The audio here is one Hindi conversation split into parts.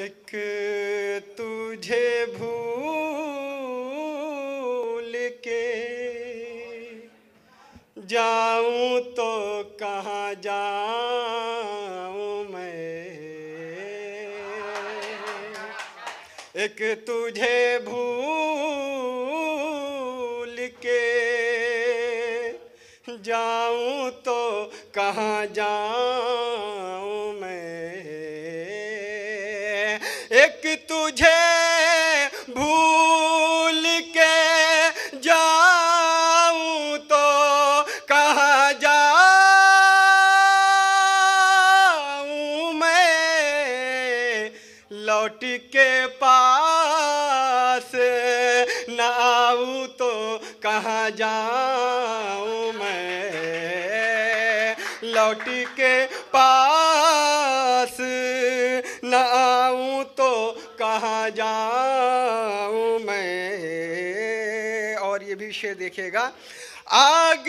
एक तुझे भूल के जाऊं तो कहाँ जाऊं मैं एक तुझे भूल के जाऊं तो कहाँ जाऊं लौट के पास ना आऊँ तो कहाँ जाऊँ मैं लौट के पास ना आऊँ तो कहाँ जाऊँ मैं और ये भी शेर देखेगा आग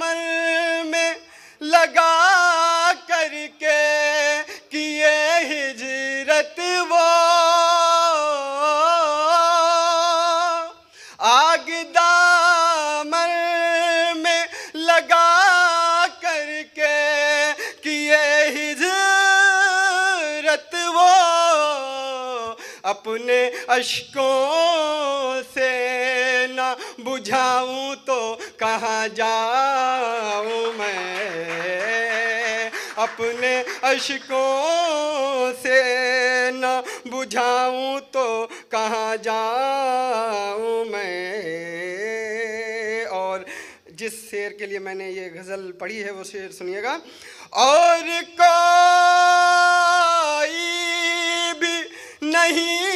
मन में लगा करके में लगा करके किए वो अपने अशकों से ना बुझाऊं तो कहाँ जाऊं मैं अपने अशकों से न बुझाऊं तो कहाँ जाऊं मैं और जिस शेर के लिए मैंने ये गज़ल पढ़ी है वो शेर सुनिएगा और कोई भी नहीं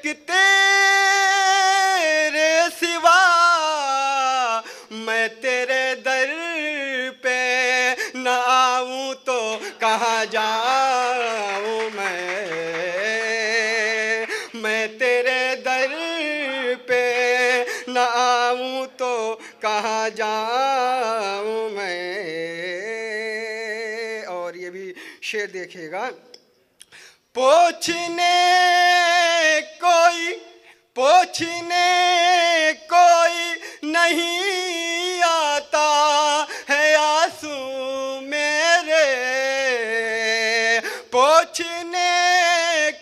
एक तेरे सिवा मैं तेरे दर पे ना आऊँ तो कहाँ जाऊँ मैं मैं तेरे दर पे ना आऊँ तो कहाँ जाऊँ मैं और ये भी शेर देखिएगा पोछने कोई पोछने कोई नहीं आता है आंसू मेरे पोछने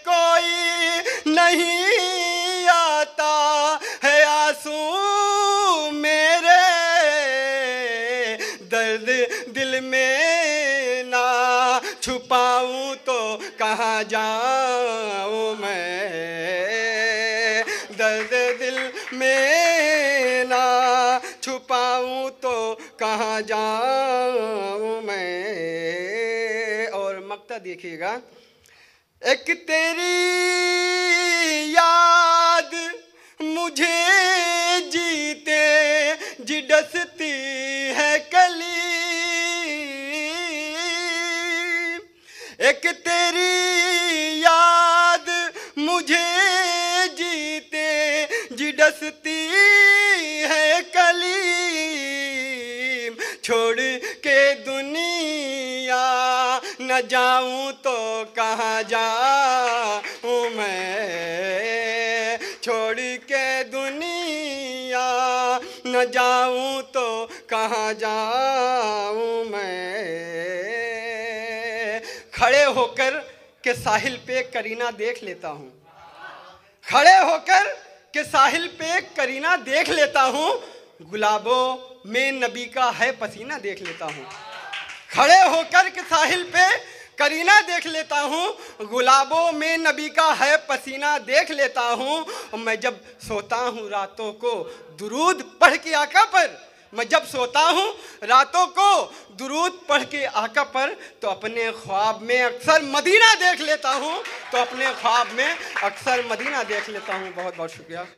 कोई नहीं आता है आंसू मेरे दर्द दिल में छुपाऊं तो कहाँ जाऊं मैं दर्द दिल में ना छुपाऊं तो कहाँ जाऊं मैं और मकता देखिएगा एक तेरी याद मुझे जीते जिडस बसती है कलीम छोड़ के दुनिया न जाऊं तो कहाँ जाऊं मैं छोड़ के दुनिया न जाऊं तो कहाँ जाऊं मैं खड़े होकर के साहिल पे करीना देख लेता हूँ खड़े होकर कि साहिल पे करीना देख लेता हूँ गुलाबों में नबी का है पसीना देख लेता हूँ खड़े होकर के साहिल पे करीना देख लेता हूँ गुलाबों में नबी का है पसीना देख लेता हूँ मैं जब सोता हूँ रातों को दुरूद पढ़ के आका पर मैं जब सोता हूँ रातों को दुरूद पढ़ के आका पर तो अपने ख्वाब में अक्सर मदीना देख लेता हूँ तो अपने ख्वाब में अक्सर मदीना देख लेता हूँ बहुत बहुत शुक्रिया